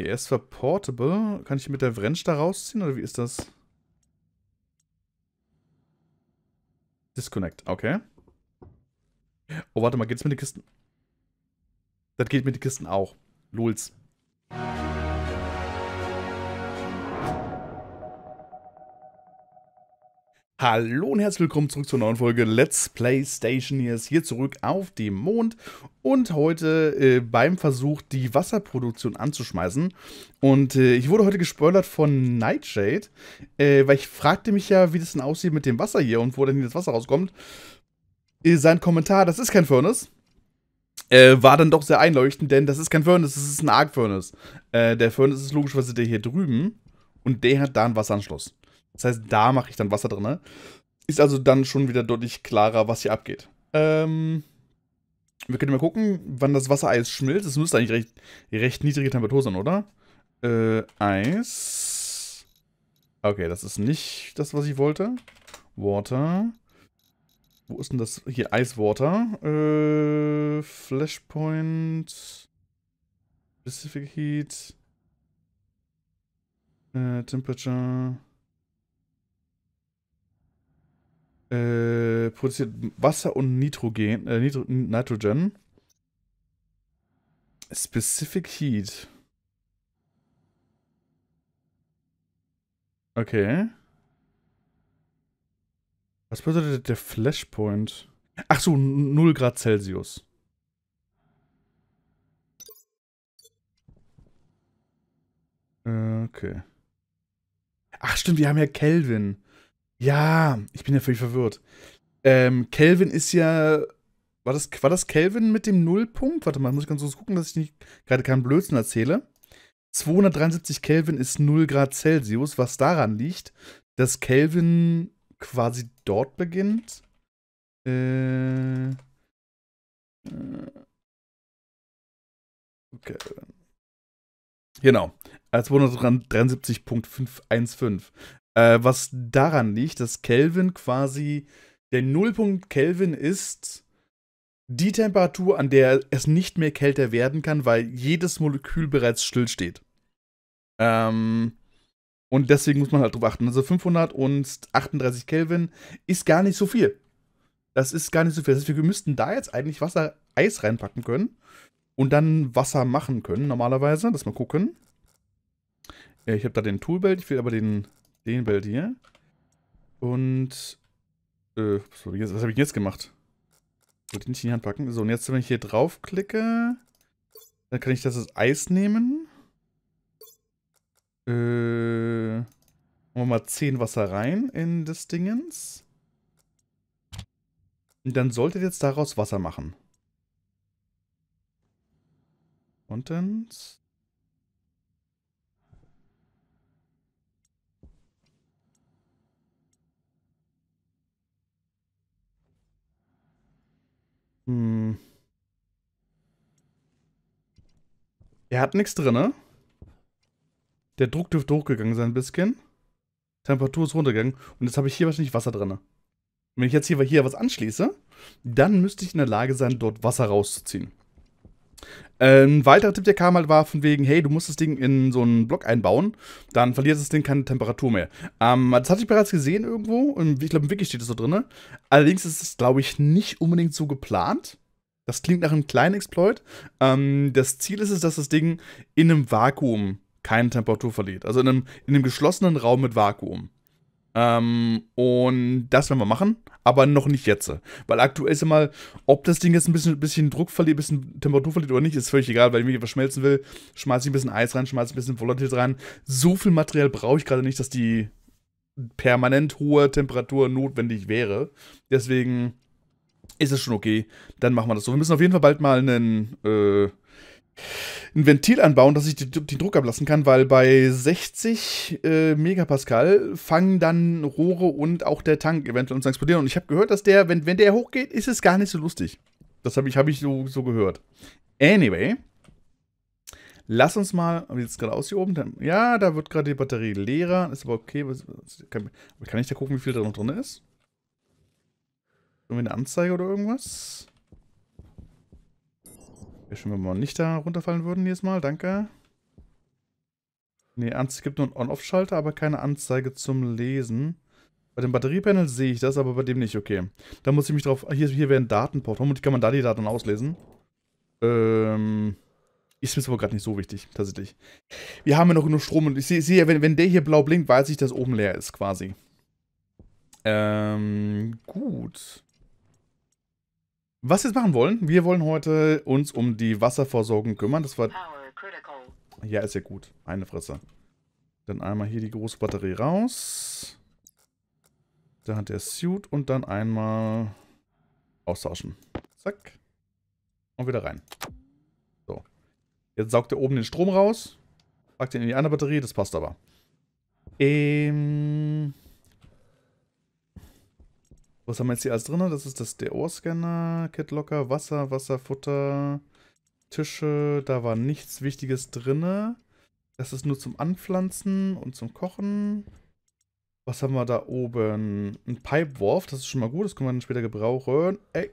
Okay, er ist verportable. Kann ich mit der Wrench da rausziehen oder wie ist das? Disconnect, okay. Oh, warte mal, geht's mit den Kisten? Das geht mit den Kisten auch. Lulz. Hallo und herzlich willkommen zurück zur neuen Folge Let's Play Station. Hier ist hier zurück auf dem Mond und heute äh, beim Versuch, die Wasserproduktion anzuschmeißen. Und äh, ich wurde heute gespoilert von Nightshade, äh, weil ich fragte mich ja, wie das denn aussieht mit dem Wasser hier und wo denn das Wasser rauskommt. Äh, sein Kommentar, das ist kein Furnace, äh, war dann doch sehr einleuchtend, denn das ist kein Furnace, das ist ein Arc-Furnace. Äh, der Furnace ist logischerweise der hier drüben und der hat da einen Wasseranschluss. Das heißt, da mache ich dann Wasser drin. Ne? Ist also dann schon wieder deutlich klarer, was hier abgeht. Ähm, wir können mal gucken, wann das Wassereis schmilzt. Es müsste eigentlich recht, recht niedrige Temperatur sein, oder? Äh, Eis. Okay, das ist nicht das, was ich wollte. Water. Wo ist denn das? Hier, Eiswater. Äh, Flashpoint. Specific Heat. Äh, Temperature. Äh, produziert Wasser und Nitrogen, äh, Nitro Nitrogen. Specific Heat. Okay. Was bedeutet der Flashpoint? Ach so, 0 Grad Celsius. Äh, okay. Ach stimmt, wir haben ja Kelvin. Ja, ich bin ja völlig verwirrt. Ähm, Kelvin ist ja. War das, war das Kelvin mit dem Nullpunkt? Warte mal, muss ich ganz kurz gucken, dass ich nicht gerade keinen Blödsinn erzähle. 273 Kelvin ist 0 Grad Celsius, was daran liegt, dass Kelvin quasi dort beginnt. Äh. äh okay. Genau. Als 273.515. Äh, was daran liegt, dass Kelvin quasi der Nullpunkt Kelvin ist die Temperatur, an der es nicht mehr kälter werden kann, weil jedes Molekül bereits stillsteht. Ähm, und deswegen muss man halt drauf achten. Also 538 Kelvin ist gar nicht so viel. Das ist gar nicht so viel. Das heißt, wir müssten da jetzt eigentlich Wasser, Eis reinpacken können und dann Wasser machen können, normalerweise. Lass mal gucken. Äh, ich habe da den Toolbelt, ich will aber den den Belt hier. Und, äh, was, was habe ich jetzt gemacht? Wollte ich nicht in die Hand packen. So, und jetzt, wenn ich hier draufklicke, dann kann ich das als Eis nehmen. Äh, machen wir mal 10 Wasser rein in das Dingens. Und dann solltet ihr jetzt daraus Wasser machen. Und dann Hm. Er hat nichts drin, ne? Der Druck dürfte hochgegangen sein ein bisschen. Temperatur ist runtergegangen. Und jetzt habe ich hier wahrscheinlich Wasser drin. wenn ich jetzt hier, hier was anschließe, dann müsste ich in der Lage sein, dort Wasser rauszuziehen. Ein weiterer Tipp, der kam halt, war von wegen, hey, du musst das Ding in so einen Block einbauen, dann verliert das Ding keine Temperatur mehr. Ähm, das hatte ich bereits gesehen irgendwo, ich glaube, im Wiki steht das so drin. Allerdings ist es, glaube ich, nicht unbedingt so geplant. Das klingt nach einem kleinen Exploit. Ähm, das Ziel ist es, dass das Ding in einem Vakuum keine Temperatur verliert. Also in einem, in einem geschlossenen Raum mit Vakuum. Ähm, und das werden wir machen, aber noch nicht jetzt. Weil aktuell ist immer, ob das Ding jetzt ein bisschen, bisschen Druck verliert, ein bisschen Temperatur verliert oder nicht, ist völlig egal, weil ich mich etwas schmelzen will, schmeiße ich ein bisschen Eis rein, schmeiße ein bisschen Volatil rein. So viel Material brauche ich gerade nicht, dass die permanent hohe Temperatur notwendig wäre. Deswegen ist es schon okay, dann machen wir das so. Wir müssen auf jeden Fall bald mal einen, äh, ein Ventil anbauen, dass ich den Druck ablassen kann, weil bei 60 äh, Megapascal fangen dann Rohre und auch der Tank eventuell uns explodieren. Und ich habe gehört, dass der, wenn, wenn der hochgeht, ist es gar nicht so lustig. Das habe ich, hab ich so, so gehört. Anyway, lass uns mal, wie sieht es gerade aus hier oben? Ja, da wird gerade die Batterie leerer. Ist aber okay. Kann, kann ich da gucken, wie viel da noch drin ist? Irgendwie eine Anzeige oder irgendwas? Wäre schön, wenn wir nicht da runterfallen würden jedes Mal. Danke. Ne, es gibt nur einen On-Off-Schalter, aber keine Anzeige zum Lesen. Bei dem Batteriepanel sehe ich das, aber bei dem nicht. Okay. Da muss ich mich drauf... Hier, hier wäre ein Datenport. Womit kann man da die Daten auslesen? Ähm... Ist mir aber gerade nicht so wichtig, tatsächlich. Wir haben ja noch genug Strom und ich sehe, sehe wenn, wenn der hier blau blinkt, weiß ich, dass oben leer ist, quasi. Ähm, gut. Was wir jetzt machen wollen, wir wollen heute uns um die Wasserversorgung kümmern. Das war... Ja, ist ja gut. Eine Fresse. Dann einmal hier die große Batterie raus. Da hat der Suit und dann einmal austauschen. Zack. Und wieder rein. So. Jetzt saugt er oben den Strom raus. Packt ihn in die andere Batterie. Das passt aber. Ähm... Was haben wir jetzt hier alles drin? Das ist das DO-Scanner, Kitlocker, Wasser, Wasserfutter, Tische. Da war nichts Wichtiges drin. Das ist nur zum Anpflanzen und zum Kochen. Was haben wir da oben? Ein Pipeworf, das ist schon mal gut. Das können wir dann später gebrauchen. Ey.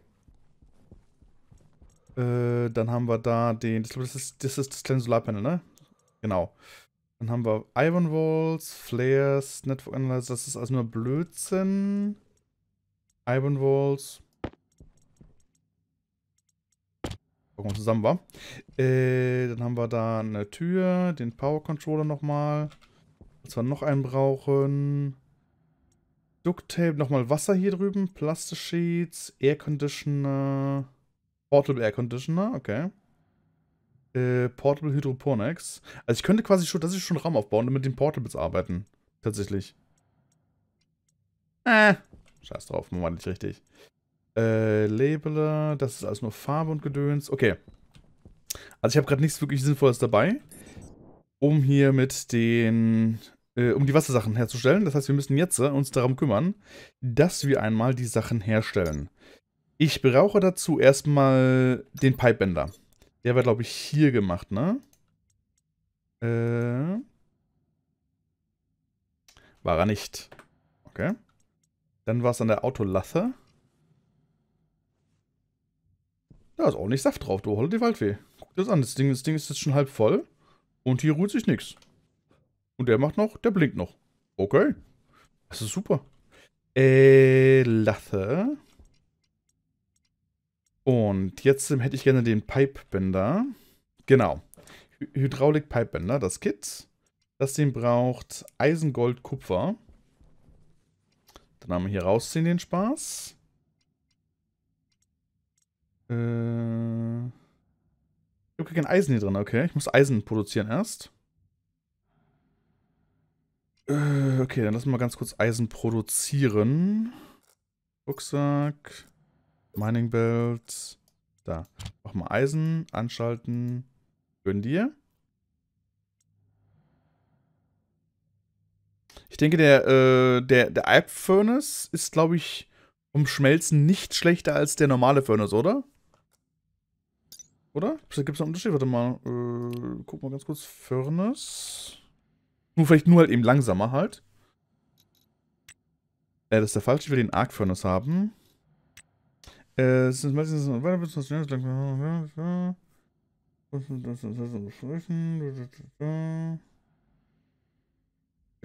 Äh, dann haben wir da den... Ich glaube, das ist, das ist das kleine Solarpanel, ne? Genau. Dann haben wir Iron Walls, Flares, Network Analyzer. Das ist also nur Blödsinn. Iron Walls. Gucken wir zusammen, war. Äh, dann haben wir da eine Tür, den Power Controller nochmal. Was wir noch einen brauchen. Duct Tape, nochmal Wasser hier drüben, Plastic Sheets, Air Conditioner, Portable Air Conditioner, okay. Äh, Portable Hydroponics. Also ich könnte quasi schon, dass ich schon Raum aufbauen und mit den Portables arbeiten. Tatsächlich. Äh, Scheiß drauf, machen wir nicht richtig. Äh, Labeler, das ist alles nur Farbe und Gedöns. Okay. Also ich habe gerade nichts wirklich Sinnvolles dabei, um hier mit den, äh, um die Wassersachen herzustellen. Das heißt, wir müssen jetzt äh, uns darum kümmern, dass wir einmal die Sachen herstellen. Ich brauche dazu erstmal den Pipebender. Der war, glaube ich, hier gemacht, ne? Äh... War er nicht. Okay. Dann war es an der Autolache. Da ist auch nicht Saft drauf, du holt die Waldfee. Guck dir das an, das Ding, das Ding ist jetzt schon halb voll. Und hier ruht sich nichts. Und der macht noch, der blinkt noch. Okay. Das ist super. Äh, Lache. Und jetzt ähm, hätte ich gerne den Pipebender. Genau. hydraulik pipebender das Kit. Das Ding braucht Eisen, Gold, Kupfer. Dann haben wir hier rausziehen den Spaß. Äh... Ich habe kein Eisen hier drin, okay. Ich muss Eisen produzieren erst. Äh, okay, dann lassen wir mal ganz kurz Eisen produzieren. Rucksack, Mining Belt. Da. Mach mal Eisen, anschalten. Gönn dir. Ich denke, der, äh, der, der Alp Furnace ist, glaube ich, um Schmelzen nicht schlechter als der normale Furnace, oder? Oder? Gibt es einen Unterschied? Warte mal. Äh, guck mal ganz kurz. Furnace. Nur vielleicht nur halt eben langsamer halt. Äh, das ist der falsche. Ich will den Arc Furnace haben. Äh, es ist meistens weiter bis zum langsam.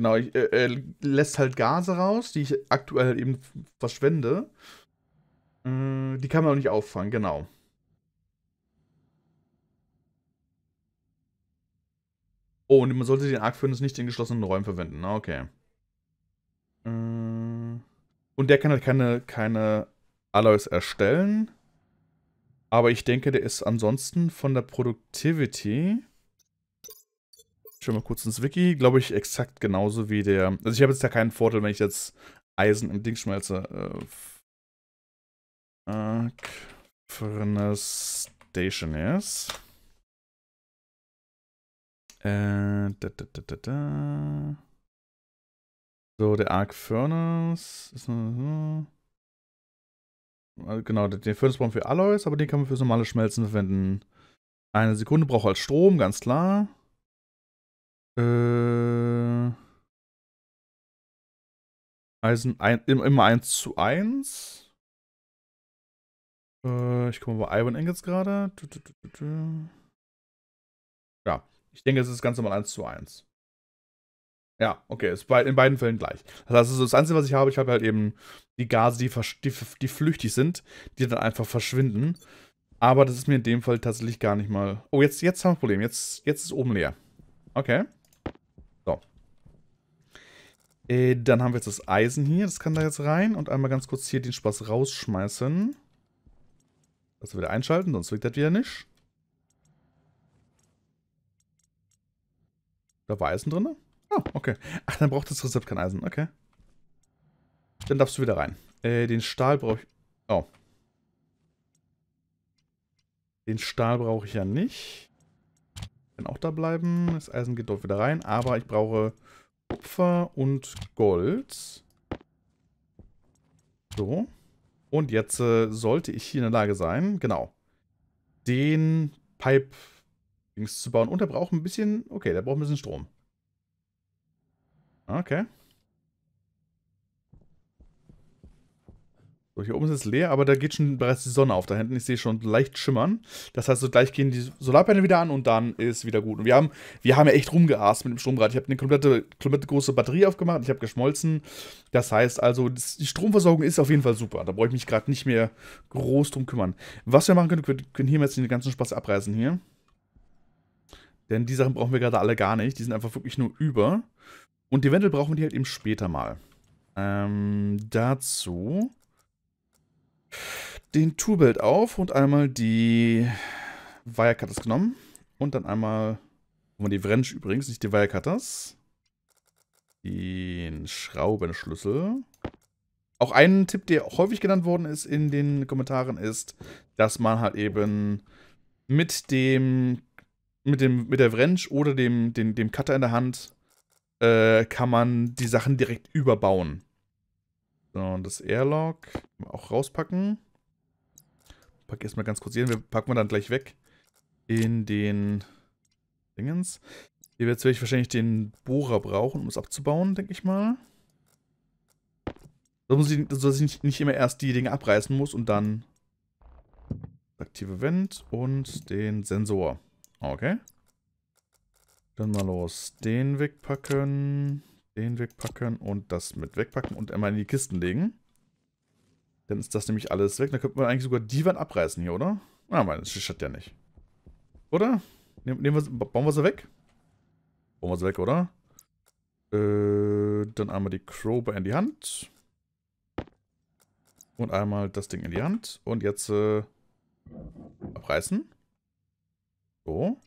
Genau, ich, äh, äh, lässt halt Gase raus, die ich aktuell halt eben verschwende. Äh, die kann man auch nicht auffangen, genau. Oh, und man sollte den Arc-Furnace nicht in geschlossenen Räumen verwenden. Ah, okay. Äh, und der kann halt keine, keine Alloys erstellen. Aber ich denke, der ist ansonsten von der Productivity Schauen wir kurz ins Wiki. Glaube ich, exakt genauso wie der. Also, ich habe jetzt da keinen Vorteil, wenn ich jetzt Eisen im Ding schmelze. Äh, Furnace Station Stationers. Äh, da, da, da, da, da. So, der Arc Furnace. Ist, hm. also genau, den Furnace brauchen wir für Alloys, aber den kann man für normale Schmelzen verwenden. Eine Sekunde braucht halt Strom, ganz klar. Äh, Eisen ein, immer 1 zu 1. Äh, ich komme bei Ivan Engels gerade. Ja, ich denke, es ist ganz normal 1 zu 1. Ja, okay, ist bei, in beiden Fällen gleich. Das heißt, also das Einzige, was ich habe, ich habe halt eben die Gase, die, die, die flüchtig sind, die dann einfach verschwinden. Aber das ist mir in dem Fall tatsächlich gar nicht mal... Oh, jetzt, jetzt haben wir ein Problem. Jetzt, jetzt ist oben leer. Okay. Äh, dann haben wir jetzt das Eisen hier. Das kann da jetzt rein. Und einmal ganz kurz hier den Spaß rausschmeißen. Das also wieder einschalten, sonst wirkt das wieder nicht. Da war Eisen drin? Ah, okay. Ach, dann braucht das Rezept kein Eisen. Okay. Dann darfst du wieder rein. Äh, den Stahl brauche ich... Oh. Den Stahl brauche ich ja nicht. Kann auch da bleiben. Das Eisen geht dort wieder rein. Aber ich brauche Kupfer und Gold. So. Und jetzt äh, sollte ich hier in der Lage sein, genau, den Pipe-Dings zu bauen. Und der braucht ein bisschen, okay, der braucht ein bisschen Strom. Okay. So, hier oben ist es leer, aber da geht schon bereits die Sonne auf. Da hinten, ich sehe schon leicht schimmern. Das heißt, so gleich gehen die Solarpanel wieder an und dann ist wieder gut. Und wir haben, wir haben ja echt rumgeast mit dem Stromrad. Ich habe eine komplette, komplette große Batterie aufgemacht. Ich habe geschmolzen. Das heißt also, die Stromversorgung ist auf jeden Fall super. Da brauche ich mich gerade nicht mehr groß drum kümmern. Was wir machen können, wir können hier jetzt den ganzen Spaß abreißen hier. Denn die Sachen brauchen wir gerade alle gar nicht. Die sind einfach wirklich nur über. Und die eventuell brauchen wir halt eben später mal. Ähm, dazu den Toolbelt auf und einmal die Wirecutters genommen. Und dann einmal, die Wrench übrigens, nicht die Wirecutters. Den Schraubenschlüssel. Auch ein Tipp, der häufig genannt worden ist in den Kommentaren, ist, dass man halt eben mit dem, mit dem, mit der Wrench oder dem, dem, dem Cutter in der Hand äh, kann man die Sachen direkt überbauen. So, und das Airlock auch rauspacken. Pack erstmal ganz kurz hier hin. Wir packen wir dann gleich weg in den Dingens. Hier wird ich wahrscheinlich den Bohrer brauchen, um es abzubauen, denke ich mal. So muss ich, dass ich nicht, nicht immer erst die Dinge abreißen muss und dann aktive Vent und den Sensor. Okay. Dann mal los. Den wegpacken. Den wegpacken und das mit wegpacken und einmal in die Kisten legen. Dann ist das nämlich alles weg. Dann könnte man eigentlich sogar die Wand abreißen hier, oder? Ah, meine, das hat ja nicht. Oder? Nehmen, nehmen wir, bauen wir sie weg? Bauen wir sie weg, oder? Äh, dann einmal die Crowbar in die Hand. Und einmal das Ding in die Hand. Und jetzt äh, abreißen. So.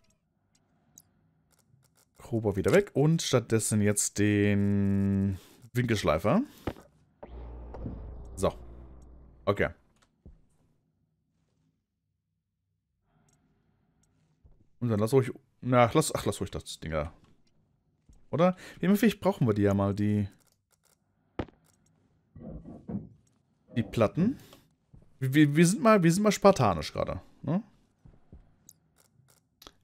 Cobra wieder weg und stattdessen jetzt den Winkelschleifer. So. Okay. Und dann lass ruhig... Na, lass, ach, lass ruhig das Ding da. Oder? Wie Vielleicht brauchen wir die ja mal, die... Die Platten. Wir, wir, sind, mal, wir sind mal spartanisch gerade. Ne?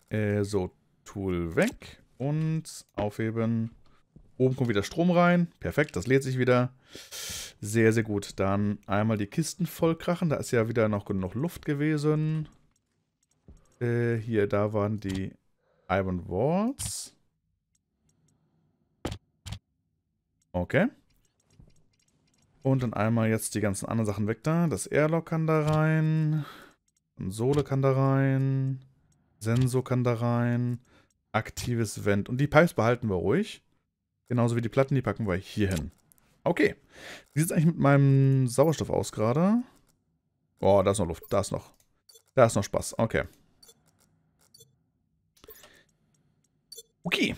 Äh, so, Tool weg und aufheben. Oben kommt wieder Strom rein. Perfekt, das lädt sich wieder. Sehr, sehr gut. Dann einmal die Kisten vollkrachen. Da ist ja wieder noch genug Luft gewesen. Äh, hier, da waren die Iron Walls. Okay. Und dann einmal jetzt die ganzen anderen Sachen weg da. Das Airlock kann da rein. Ein Sohle kann da rein. Sensor kann da rein aktives Vent. Und die Pipes behalten wir ruhig. Genauso wie die Platten, die packen wir hier hin. Okay. Wie sieht es eigentlich mit meinem Sauerstoff aus gerade? Oh, da ist noch Luft. Da ist noch. Da ist noch Spaß. Okay. Okay.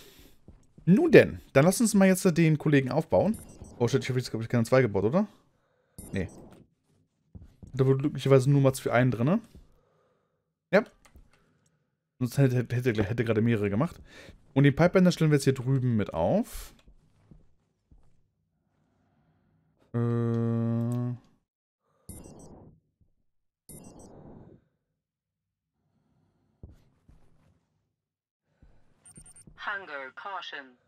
Nun denn, dann lass uns mal jetzt den Kollegen aufbauen. Oh shit, ich habe jetzt, glaube ich, keine zwei gebaut, oder? Nee. Da wurde glücklicherweise nur mal für einen drin. Sonst hätte, hätte, hätte gerade mehrere gemacht. Und die Pipebender stellen wir jetzt hier drüben mit auf. Äh... Hunger Caution.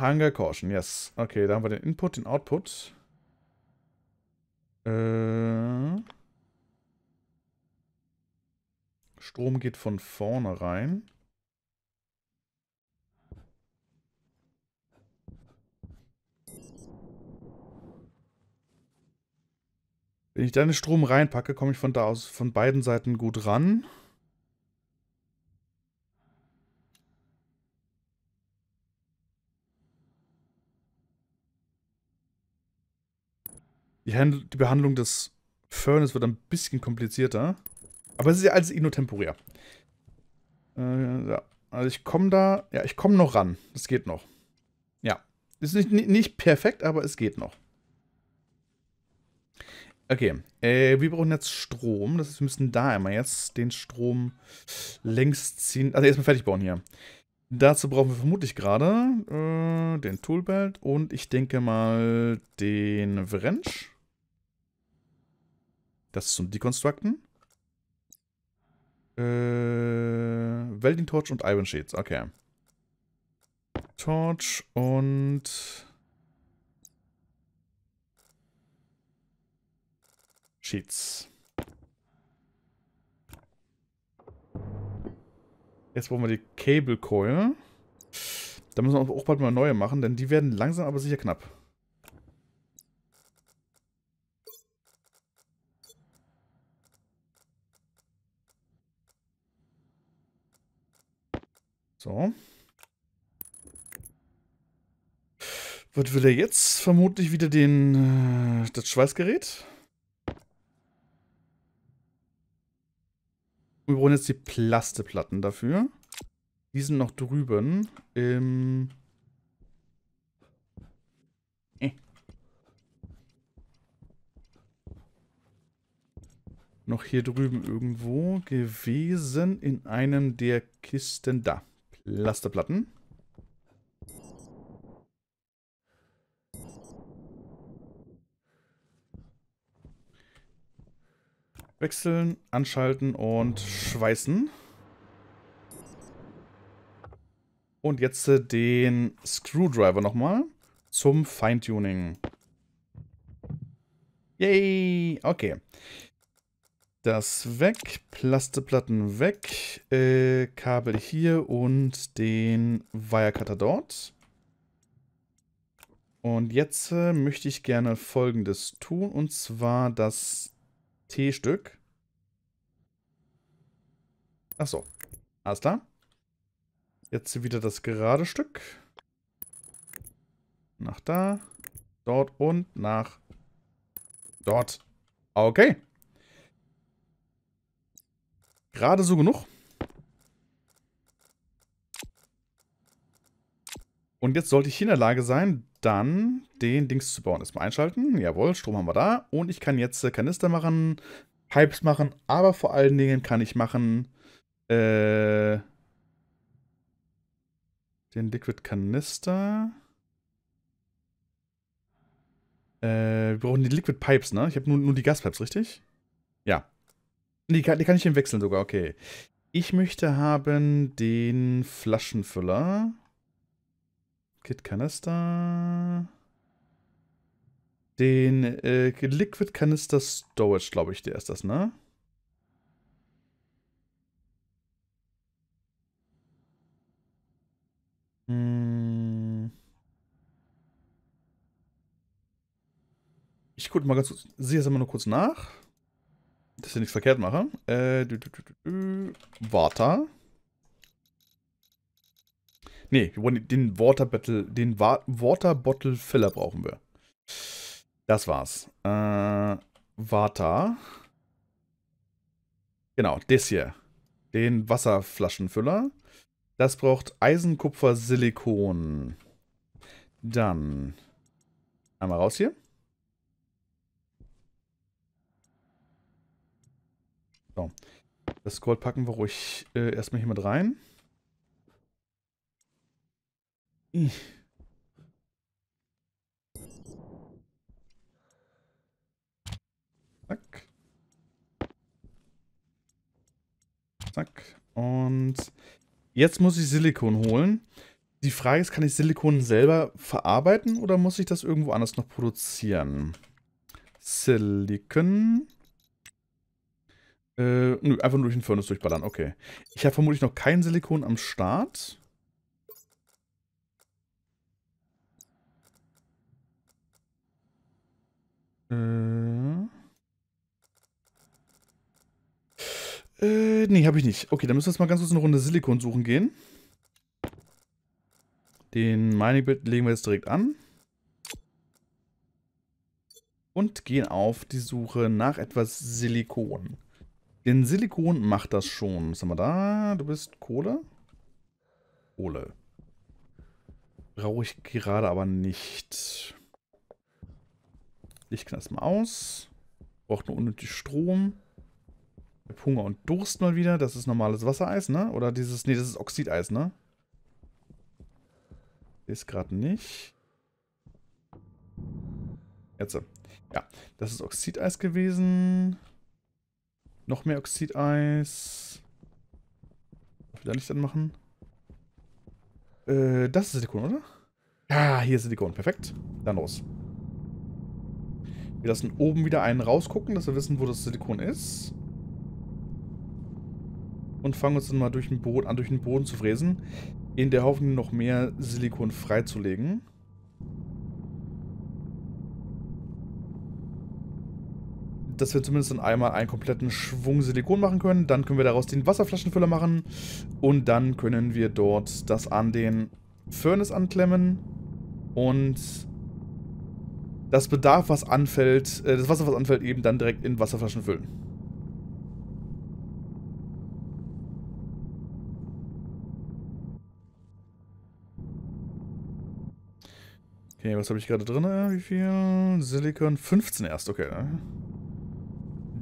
Hunger Caution, yes. Okay, da haben wir den Input, den Output. Äh. Strom geht von vorne rein. Wenn ich da den Strom reinpacke, komme ich von da aus von beiden Seiten gut ran. Die, Handl die Behandlung des Furnace wird ein bisschen komplizierter. Aber es ist ja alles eh nur temporär. Äh, ja. Also ich komme da, ja, ich komme noch ran. Das geht noch. Ja. Ist nicht, nicht perfekt, aber es geht noch. Okay, äh, wir brauchen jetzt Strom. Das heißt, wir müssen da einmal jetzt den Strom längs ziehen. Also erstmal fertig bauen hier. Dazu brauchen wir vermutlich gerade äh, den Toolbelt und ich denke mal den Wrench. Das zum Deconstructen. Äh, Welding Torch und Iron Sheets, okay. Torch und... Sheets. Jetzt brauchen wir die Cable Coil. Da müssen wir auch bald mal neue machen, denn die werden langsam aber sicher knapp. Was will er jetzt? Vermutlich wieder den... Äh, das Schweißgerät. Wir brauchen jetzt die Plasteplatten dafür. Die sind noch drüben im... Äh. Noch hier drüben irgendwo gewesen in einem der Kisten da. Lasterplatten. Wechseln, anschalten und schweißen. Und jetzt äh, den Screwdriver nochmal zum Feintuning. Yay! Okay. Das weg, Plasteplatten weg, äh, Kabel hier und den Wirecutter dort. Und jetzt äh, möchte ich gerne folgendes tun, und zwar das T-Stück. Achso, alles klar. Jetzt wieder das gerade Stück. Nach da, dort und nach dort. Okay. Gerade so genug. Und jetzt sollte ich hier in der Lage sein, dann den Dings zu bauen. Erstmal einschalten. Jawohl, Strom haben wir da. Und ich kann jetzt äh, Kanister machen, Pipes machen, aber vor allen Dingen kann ich machen äh, den Liquid Kanister. Äh, wir brauchen die Liquid Pipes, ne? Ich habe nur, nur die Gaspipes, richtig? Ja. Die kann, die kann ich den wechseln sogar, okay. Ich möchte haben den Flaschenfüller. Kit Canister. Den äh, Liquid Canister Storage, glaube ich, der ist das, ne? Hm. Ich gucke mal ganz kurz, sehe jetzt immer nur kurz nach dass ich nichts verkehrt mache. Äh, du, du, du, du, du, Water. Nee, wir wollen den Water Battle, den Wa Water Bottle Filler brauchen wir. Das war's. Äh, Water. Genau, das hier. Den Wasserflaschenfüller. Das braucht Eisen, Kupfer, Silikon. Dann einmal raus hier. So. Das Gold packen wir ruhig äh, erstmal hier mit rein. Zack. Zack. Und jetzt muss ich Silikon holen. Die Frage ist, kann ich Silikon selber verarbeiten oder muss ich das irgendwo anders noch produzieren? Silikon. Äh, nö, einfach nur durch den Furnace durchballern, okay. Ich habe vermutlich noch kein Silikon am Start. Äh. Äh, nee, habe ich nicht. Okay, dann müssen wir jetzt mal ganz kurz eine Runde Silikon suchen gehen. Den Mining Bit legen wir jetzt direkt an. Und gehen auf die Suche nach etwas Silikon. Denn Silikon macht das schon. Was haben wir da? Du bist Kohle? Kohle. Brauche ich gerade aber nicht. Ich knast mal aus. Braucht nur unnötig Strom. Ich hab Hunger und Durst mal wieder. Das ist normales Wassereis, ne? Oder dieses. Ne, das ist Oxideis, ne? Ist gerade nicht. Jetzt. Ja, das ist Oxideis gewesen. Noch mehr Oxideis. Wieder Licht anmachen. Äh, das ist Silikon, oder? Ja, ah, hier ist Silikon. Perfekt. Dann los. Wir lassen oben wieder einen rausgucken, dass wir wissen, wo das Silikon ist. Und fangen uns dann mal durch den Boden, an, durch den Boden zu fräsen. In der Hoffnung, noch mehr Silikon freizulegen. dass wir zumindest dann einmal einen kompletten Schwung Silikon machen können. Dann können wir daraus den Wasserflaschenfüller machen. Und dann können wir dort das an den Furnace anklemmen. Und das Bedarf, was anfällt, äh, das Wasser, was anfällt, eben dann direkt in Wasserflaschen füllen. Okay, was habe ich gerade drin? Wie viel? Silikon? 15 erst, okay. Ne?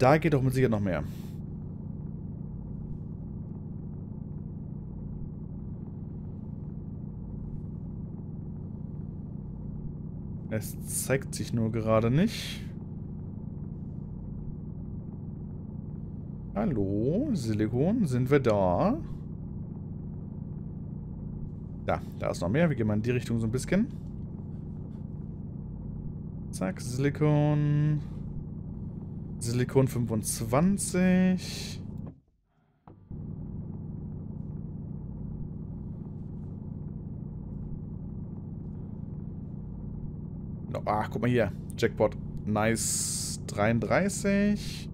da geht doch mit Sicherheit noch mehr. Es zeigt sich nur gerade nicht. Hallo, Silikon, sind wir da? Da, da ist noch mehr. Wir gehen mal in die Richtung so ein bisschen. Zack, Silikon. Silikon 25. No, ach, guck mal hier. Jackpot. Nice. 33.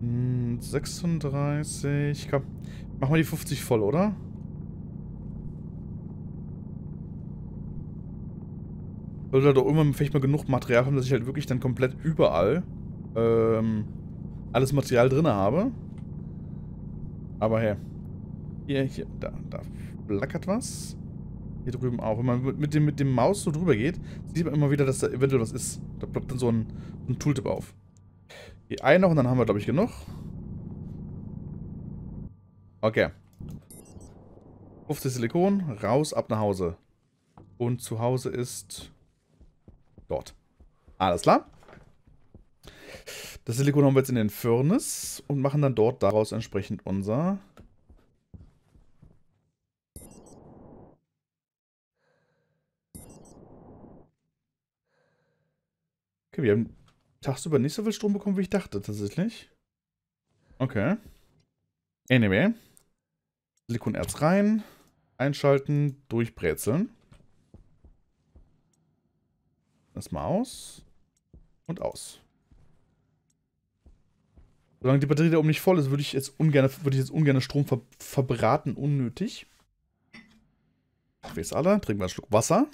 Hm, 36. Komm, mach mal die 50 voll, oder? sollte halt auch irgendwann vielleicht mal genug Material haben, dass ich halt wirklich dann komplett überall ähm, alles Material drin habe. Aber hey. Hier, hier, da, da flackert was. Hier drüben auch. Wenn man mit dem, mit dem Maus so drüber geht, sieht man immer wieder, dass da eventuell was ist. Da ploppt dann so ein, ein Tooltip auf. Hier ein noch und dann haben wir, glaube ich, genug. Okay. 50 Silikon, raus, ab nach Hause. Und zu Hause ist Dort. Alles klar. Das Silikon haben wir jetzt in den Furnace und machen dann dort daraus entsprechend unser... Okay, wir haben tagsüber nicht so viel Strom bekommen, wie ich dachte tatsächlich. Okay. Anyway. Silikonerz rein, einschalten, durchbrezeln. Erstmal aus. Und aus. Solange die Batterie da oben nicht voll ist, würde ich jetzt ungern, würde ich jetzt ungern Strom ver verbraten, unnötig. Kaffee ist alle, trinken wir einen Schluck Wasser.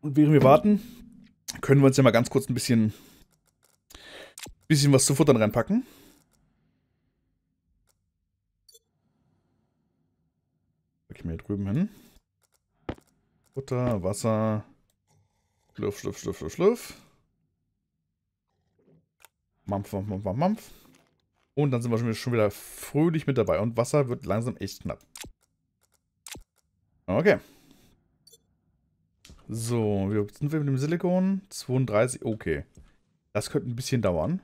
Und während wir warten, können wir uns ja mal ganz kurz ein bisschen, bisschen was zu futtern reinpacken. ich mir hier drüben hin. Butter, Wasser. Schlüff, schlüff, schlüff, schlüff, schlüff. Mampf, mampf, mampf, mampf, Und dann sind wir schon wieder fröhlich mit dabei. Und Wasser wird langsam echt knapp. Okay. So, wie sind wir mit dem Silikon? 32, okay. Das könnte ein bisschen dauern.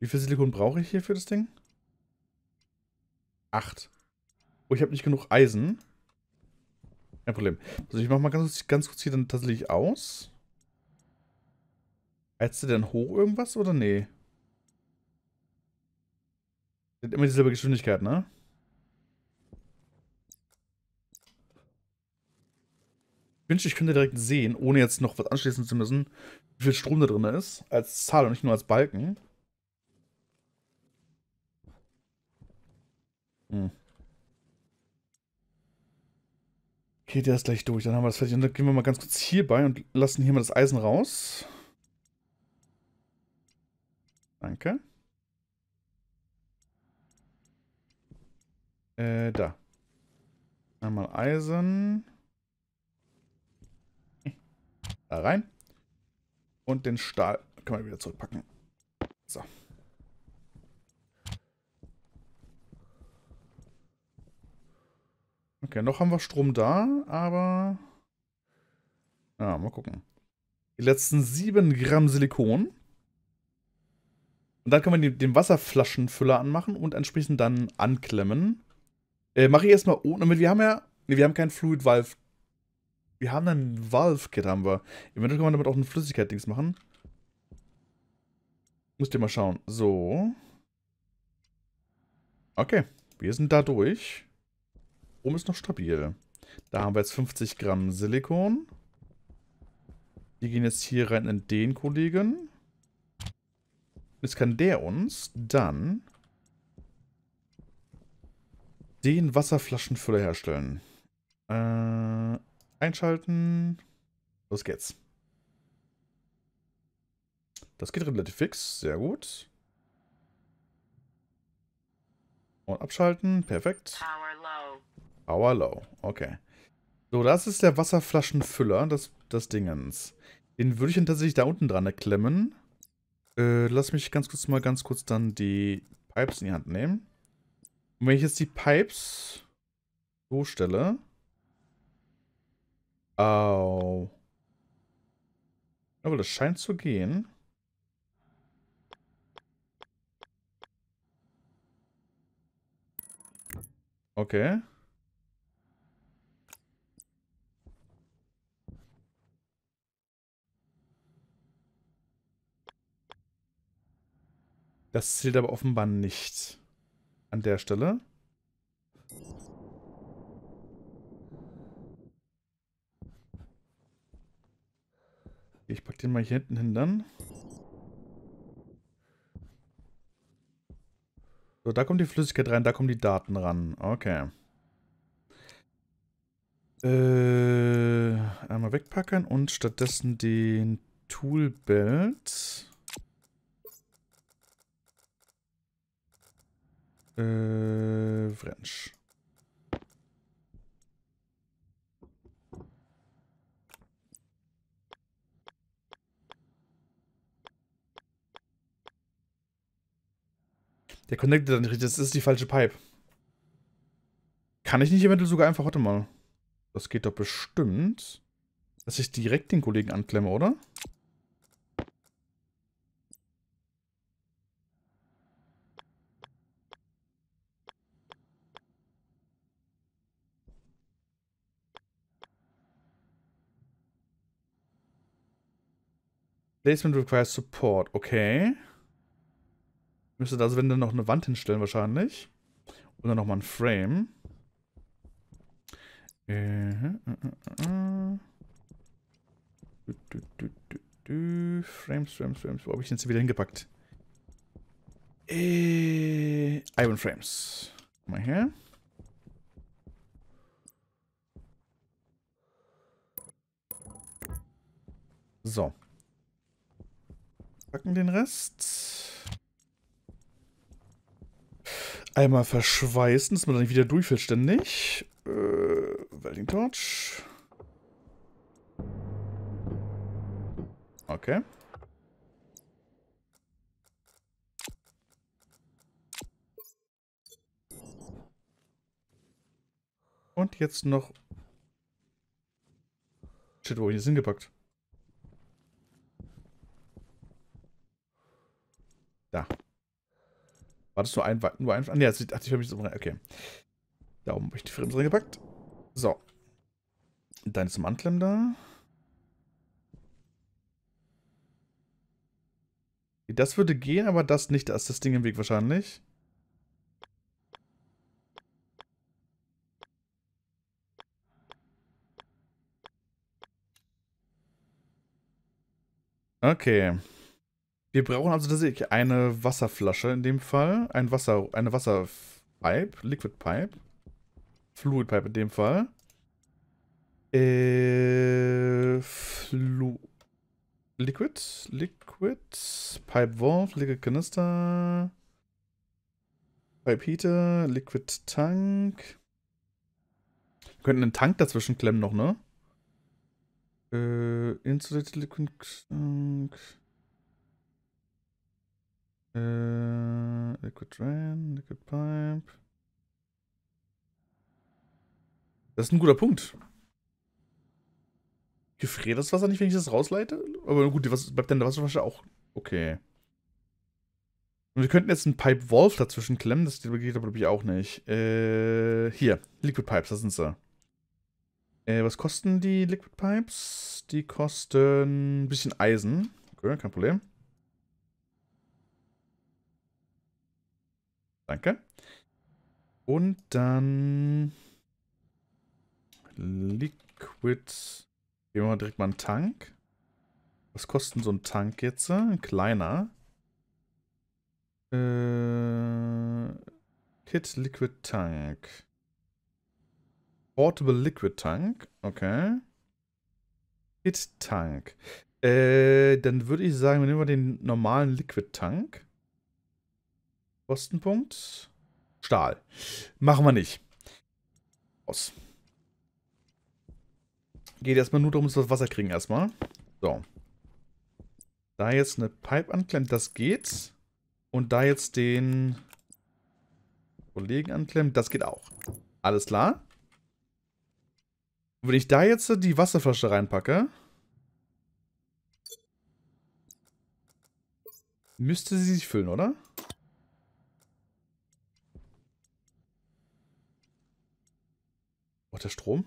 Wie viel Silikon brauche ich hier für das Ding? Acht. Oh, ich habe nicht genug Eisen. Kein Problem. Also ich mache mal ganz, ganz kurz hier dann tatsächlich aus. Heizt du denn hoch irgendwas oder nee? Sind immer dieselbe Geschwindigkeit, ne? Ich wünschte, ich könnte direkt sehen, ohne jetzt noch was anschließen zu müssen, wie viel Strom da drin ist. Als Zahl und nicht nur als Balken. Hm. Geht ja das gleich durch, dann haben wir das fertig. Und dann gehen wir mal ganz kurz hierbei und lassen hier mal das Eisen raus. Danke. Äh, da. Einmal Eisen. Da rein. Und den Stahl können wir wieder zurückpacken. So. Okay, noch haben wir Strom da, aber... Ja, mal gucken. Die letzten 7 Gramm Silikon. Und dann können wir den Wasserflaschenfüller anmachen und entsprechend dann anklemmen. Äh, Mache ich erstmal ohne, wir haben ja... Ne, wir haben keinen Fluid Valve. Wir haben einen Valve-Kit, haben wir. Eventuell kann man damit auch ein Flüssigkeit-Dings machen. Müsst ihr mal schauen. So. Okay, wir sind da durch. Oben ist noch stabil. Da haben wir jetzt 50 Gramm Silikon. Die gehen jetzt hier rein in den Kollegen. Jetzt kann der uns dann den Wasserflaschenfüller herstellen. Äh, einschalten. Los geht's. Das geht relativ fix. Sehr gut. Und abschalten. Perfekt. Power low. Hourlow, okay. So, das ist der Wasserflaschenfüller des, des Dingens. Den würde ich dann tatsächlich da unten dran klemmen. Äh, lass mich ganz kurz mal ganz kurz dann die Pipes in die Hand nehmen. Und wenn ich jetzt die Pipes so stelle. Au. Aber das scheint zu gehen. Okay. Das zählt aber offenbar nicht an der Stelle. Ich pack den mal hier hinten hin dann. So, da kommt die Flüssigkeit rein, da kommen die Daten ran. Okay. Äh, einmal wegpacken und stattdessen den Toolbelt. Äh, French. Der connectet dann nicht richtig. Das ist die falsche Pipe. Kann ich nicht eventuell sogar einfach, warte mal. Das geht doch bestimmt, dass ich direkt den Kollegen anklemme, oder? Placement requires support. Okay. Müsste da also wenn dann noch eine Wand hinstellen wahrscheinlich. Oder nochmal ein Frame. Frames, Frames, Frames. Wo habe ich denn sie wieder hingepackt? Äh, Iron Frames. Mal her. So. Packen den Rest. Einmal verschweißen, dass man da nicht wieder durchfällt ständig. Äh, Welding Torch. Okay. Und jetzt noch... Shit, wo habe ich das hingepackt? War das nur ein, nur ein, ah, sieht, ach, ich habe mich so, okay. Da oben habe ich die Fremse reingepackt. So. Deine zum Anklemmen da. Das würde gehen, aber das nicht. Da ist das Ding im Weg wahrscheinlich. Okay. Wir brauchen also tatsächlich eine Wasserflasche in dem Fall. Ein Wasser, eine Wasserpipe, Liquid Pipe. Fluid Pipe in dem Fall. Äh, Flu Liquid, Liquid, Pipe Wolf. Liquid Kanister. Pipe Heater, Liquid Tank. Wir könnten einen Tank dazwischen klemmen noch, ne? Äh, Insulated Liquid Tank. Äh, Liquid Drain, Liquid Pipe. Das ist ein guter Punkt. Gefriert das Wasser nicht, wenn ich das rausleite? Aber gut, was, bleibt dann der Wasserflasche auch okay. Und wir könnten jetzt einen Pipe Wolf dazwischen klemmen, das geht aber glaube ich auch nicht. Äh, hier, Liquid Pipes, das sind sie. Äh, was kosten die Liquid Pipes? Die kosten ein bisschen Eisen. Okay, kein Problem. Danke. Und dann Liquid. Gehen wir mal direkt mal einen Tank. Was kostet so ein Tank jetzt? Ein kleiner. Äh, Kit Liquid Tank. Portable Liquid Tank. Okay. Kit Tank. Äh, dann würde ich sagen, wir nehmen mal den normalen Liquid Tank. Kostenpunkt. Stahl. Machen wir nicht. Aus. Geht erstmal nur darum, dass wir das Wasser kriegen erstmal. So. Da jetzt eine Pipe anklemmt, das geht. Und da jetzt den Kollegen anklemmt, das geht auch. Alles klar. Wenn ich da jetzt die Wasserflasche reinpacke, müsste sie sich füllen, oder? Ja. braucht der Strom?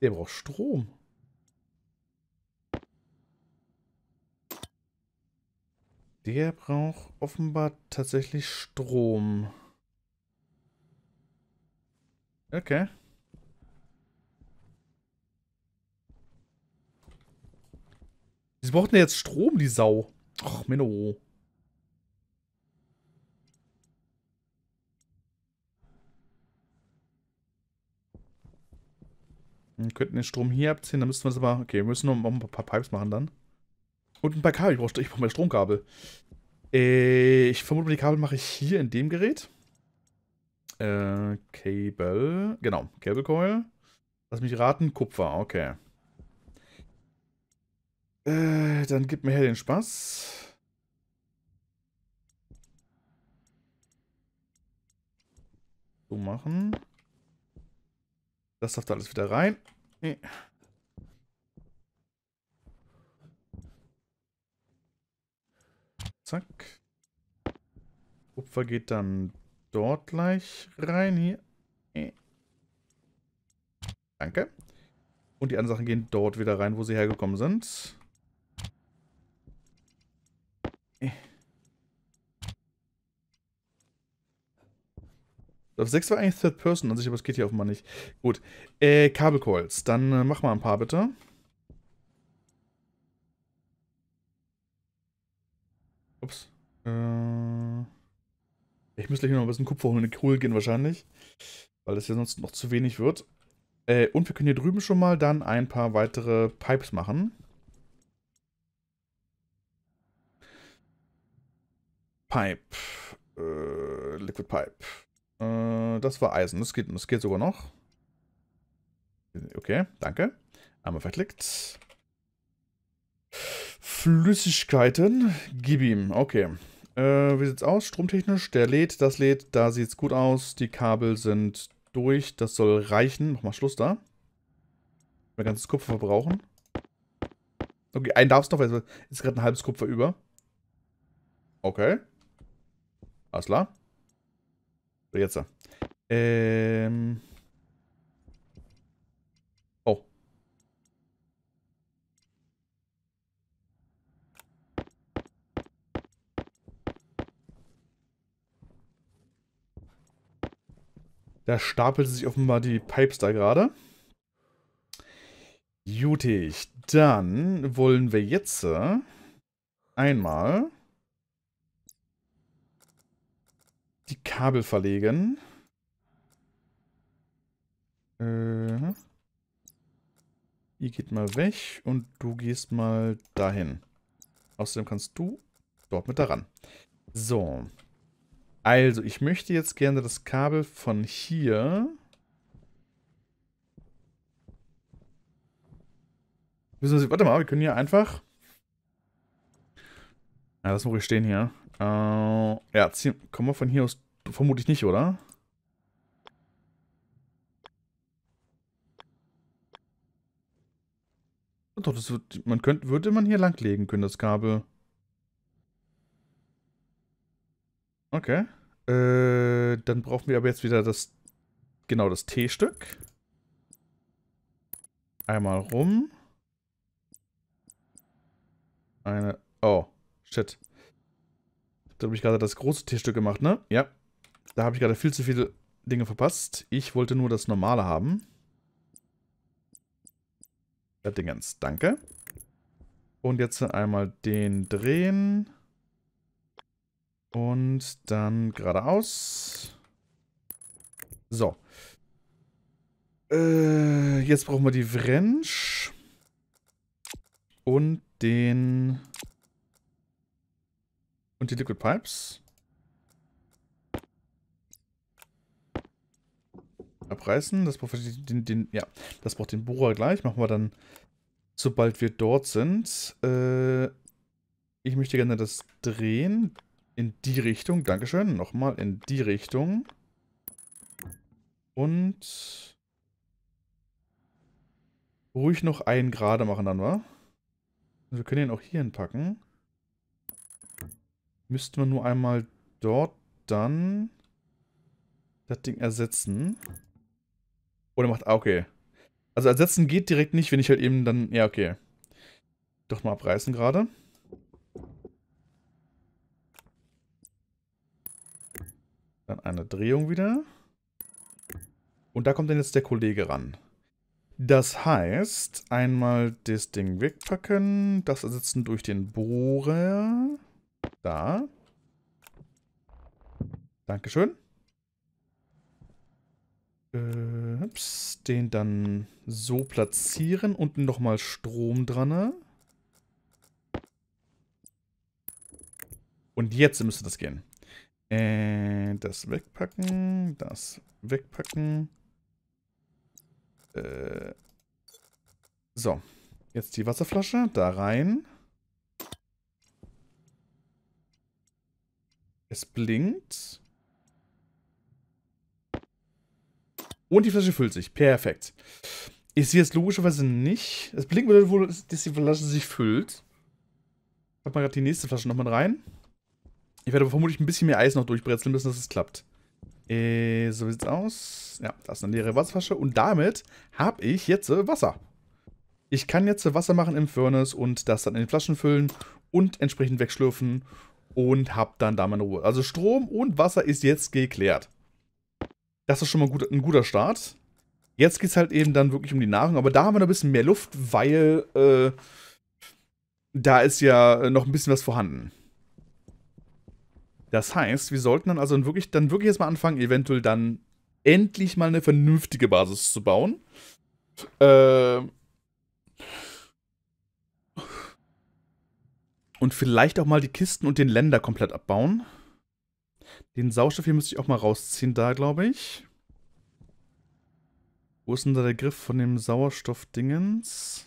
Der braucht Strom. Der braucht offenbar tatsächlich Strom. Okay. Sie brauchen jetzt Strom, die Sau. Ach, Menno. Wir hm, könnten den Strom hier abziehen, dann müssten wir es aber... Okay, wir müssen noch ein paar Pipes machen dann. Und ein paar Kabel. Ich brauche ich brauch mal Stromkabel. Äh, ich vermute, die Kabel mache ich hier in dem Gerät. Äh, Cable. Genau, Cable Coil. Lass mich raten, Kupfer, okay. Äh, dann gib mir her den Spaß. So machen. Das darf da alles wieder rein. Zack. Kupfer geht dann dort gleich rein. Hier. Danke. Und die anderen Sachen gehen dort wieder rein, wo sie hergekommen sind. Auf 6 war eigentlich Third Person an sich, aber es geht hier offenbar nicht. Gut. Äh, Kabelcoils. Dann äh, mach mal ein paar bitte. Ups. Äh, ich müsste gleich noch ein bisschen Kupfer holen, holen gehen wahrscheinlich. Weil das ja sonst noch zu wenig wird. Äh, und wir können hier drüben schon mal dann ein paar weitere Pipes machen. Pipe. Äh, Liquid Pipe. Äh, das war Eisen. Das geht, das geht sogar noch. Okay, danke. Einmal verklickt. Flüssigkeiten. Gib ihm. Okay. Äh, wie sieht's aus? Stromtechnisch. Der lädt, das lädt. Da sieht's gut aus. Die Kabel sind durch. Das soll reichen. Mach mal Schluss da. Mein ganzes Kupfer verbrauchen. Okay, einen darfst du noch, weil es ist gerade ein halbes Kupfer über. Okay. Alles klar. So, jetzt. Ähm. Oh. Da stapelt sich offenbar die Pipes da gerade. Jutig. Dann wollen wir jetzt äh, einmal Kabel verlegen. Äh, ihr geht mal weg und du gehst mal dahin. Außerdem kannst du dort mit daran. So. Also, ich möchte jetzt gerne das Kabel von hier... Warte mal, wir können hier einfach... Ja, das muss ich stehen hier. Uh, ja, ziehen, kommen wir von hier aus vermutlich nicht, oder? Doch, das wird, man könnte, würde man hier langlegen können, das Kabel. Okay. Äh, dann brauchen wir aber jetzt wieder das, genau, das T-Stück. Einmal rum. Eine, oh, shit. Da habe ich gerade das große T-Stück gemacht, ne? Ja, da habe ich gerade viel zu viele Dinge verpasst. Ich wollte nur das normale haben. Der Dingens, danke. Und jetzt einmal den drehen. Und dann geradeaus. So. Äh, jetzt brauchen wir die Wrench. Und den... Und die Liquid Pipes. abreißen. Das braucht den, den, ja, das braucht den Bohrer gleich. Machen wir dann, sobald wir dort sind. Äh, ich möchte gerne das drehen. In die Richtung. Dankeschön. Nochmal in die Richtung. Und ruhig noch einen gerade machen dann, wa? Also wir können ihn auch hier hinpacken. Müssten wir nur einmal dort dann das Ding ersetzen. Oder macht, ah, okay. Also ersetzen geht direkt nicht, wenn ich halt eben dann, ja, okay. Doch mal abreißen gerade. Dann eine Drehung wieder. Und da kommt dann jetzt der Kollege ran. Das heißt, einmal das Ding wegpacken, das ersetzen durch den Bohrer. Da. Dankeschön. Äh, ups, den dann so platzieren. Unten nochmal Strom dran. Und jetzt müsste das gehen. Äh, das wegpacken, das wegpacken. Äh, so, jetzt die Wasserflasche da rein. Es blinkt. Und die Flasche füllt sich. Perfekt. Ich sehe es logischerweise nicht. Es blinkt mir wohl, dass die Flasche sich füllt. Ich pack mal gerade die nächste Flasche nochmal rein. Ich werde aber vermutlich ein bisschen mehr Eis noch durchbrezeln müssen, dass es klappt. Äh, so sieht's aus. Ja, da ist eine leere Wasserflasche. Und damit habe ich jetzt äh, Wasser. Ich kann jetzt äh, Wasser machen im Furnace und das dann in Flaschen füllen und entsprechend wegschlürfen und habe dann da meine Ruhe. Also Strom und Wasser ist jetzt geklärt. Das ist schon mal gut, ein guter Start. Jetzt geht es halt eben dann wirklich um die Nahrung, aber da haben wir noch ein bisschen mehr Luft, weil äh, da ist ja noch ein bisschen was vorhanden. Das heißt, wir sollten dann also wirklich, dann wirklich jetzt anfangen, eventuell dann endlich mal eine vernünftige Basis zu bauen. Äh, und vielleicht auch mal die Kisten und den Länder komplett abbauen. Den Sauerstoff hier müsste ich auch mal rausziehen, da glaube ich. Wo ist denn da der Griff von dem Sauerstoffdingens?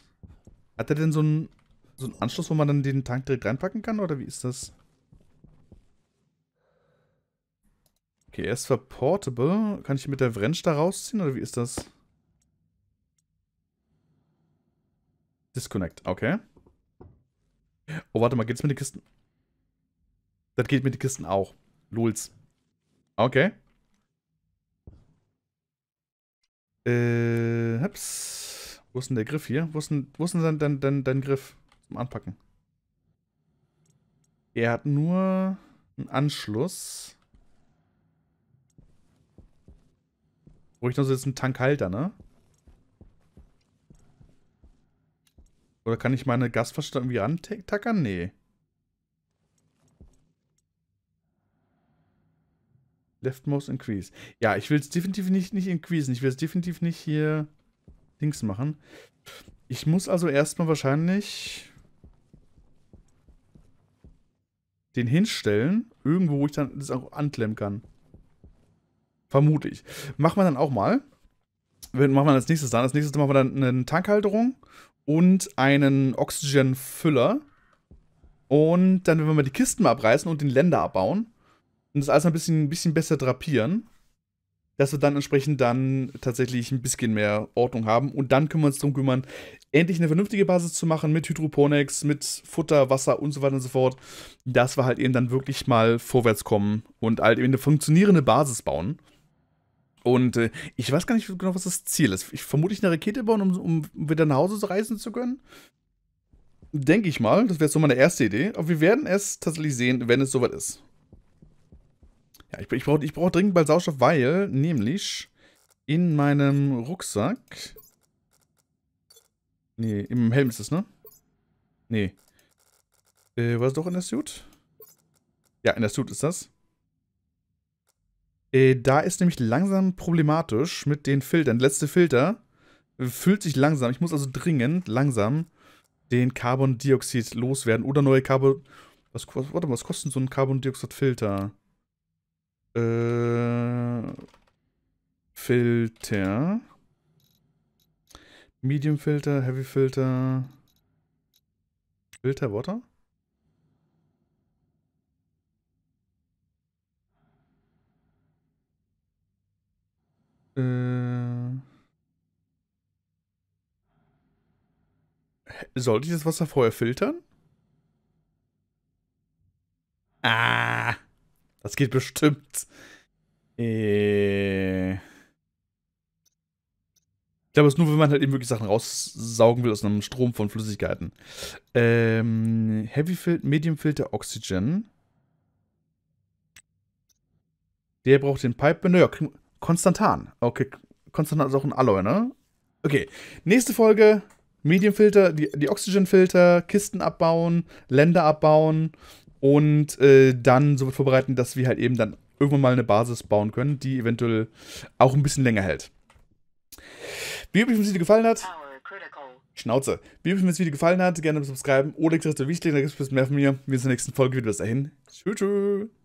Hat er denn so einen, so einen Anschluss, wo man dann den Tank direkt reinpacken kann? Oder wie ist das? Okay, er ist verportable. Kann ich mit der Wrench da rausziehen? Oder wie ist das? Disconnect, okay. Oh, warte mal, geht's mit den Kisten? Das geht mit den Kisten auch. Lulz. Okay. Äh, hups. Wo ist denn der Griff hier? Wo ist denn, wo ist denn dein, dein, dein Griff zum Anpacken? Er hat nur einen Anschluss. Wo ich noch so jetzt einen Tankhalter, ne? Oder kann ich meine Gasflasche irgendwie antackern? Nee. Leftmost increase. Ja, ich will es definitiv nicht, nicht increasen. Ich will es definitiv nicht hier Dings machen. Ich muss also erstmal wahrscheinlich den hinstellen, irgendwo, wo ich dann das auch anklemmen kann. Vermute ich. Machen wir dann auch mal. Machen wir als nächstes dann. Als nächstes machen wir dann eine Tankhalterung und einen Oxygen-Füller. Und dann werden wir mal die Kisten abreißen und den Länder abbauen und das alles ein bisschen, ein bisschen besser drapieren, dass wir dann entsprechend dann tatsächlich ein bisschen mehr Ordnung haben. Und dann können wir uns darum kümmern, endlich eine vernünftige Basis zu machen mit Hydroponics, mit Futter, Wasser und so weiter und so fort. Dass wir halt eben dann wirklich mal vorwärts kommen und halt eben eine funktionierende Basis bauen. Und äh, ich weiß gar nicht genau, was das Ziel ist. Ich vermute ich eine Rakete bauen, um, um wieder nach Hause reisen zu können. Denke ich mal. Das wäre so meine erste Idee. Aber wir werden es tatsächlich sehen, wenn es soweit ist. Ja, ich, ich brauche ich brauch dringend bald Sauerstoff, weil nämlich in meinem Rucksack... Nee, im Helm ist es, ne? Nee. Äh, war es doch in der Suit? Ja, in der Suit ist das. Äh, da ist nämlich langsam problematisch mit den Filtern. Der letzte Filter füllt sich langsam. Ich muss also dringend langsam den Carbondioxid loswerden oder neue Carbon... Was, warte mal, was kostet so ein Carbondioxidfilter? filter äh, Filter. Medium Filter, Heavy Filter. Filter Water? Äh, sollte ich das Wasser vorher filtern? Ah. Das geht bestimmt. Äh. Ich glaube, es ist nur, wenn man halt eben wirklich Sachen raussaugen will aus einem Strom von Flüssigkeiten. Ähm, Heavy Filter, Medium Filter, Oxygen. Der braucht den Pipe. Naja, Konstantan. Okay, Konstantan ist auch ein Alloy, ne? Okay, nächste Folge. Medium Filter, die, die Filter, Kisten abbauen, Länder abbauen, und äh, dann so vorbereiten, dass wir halt eben dann irgendwann mal eine Basis bauen können, die eventuell auch ein bisschen länger hält. Wie üblich, wenn es dir gefallen hat, Schnauze. Wie üblich, wenn es dir gefallen hat, gerne subscriben oder klicken auf der Wichtig, da gibt es mehr von mir. Wir sehen uns in der nächsten Folge wieder. Bis dahin. Tschüss. tschüss.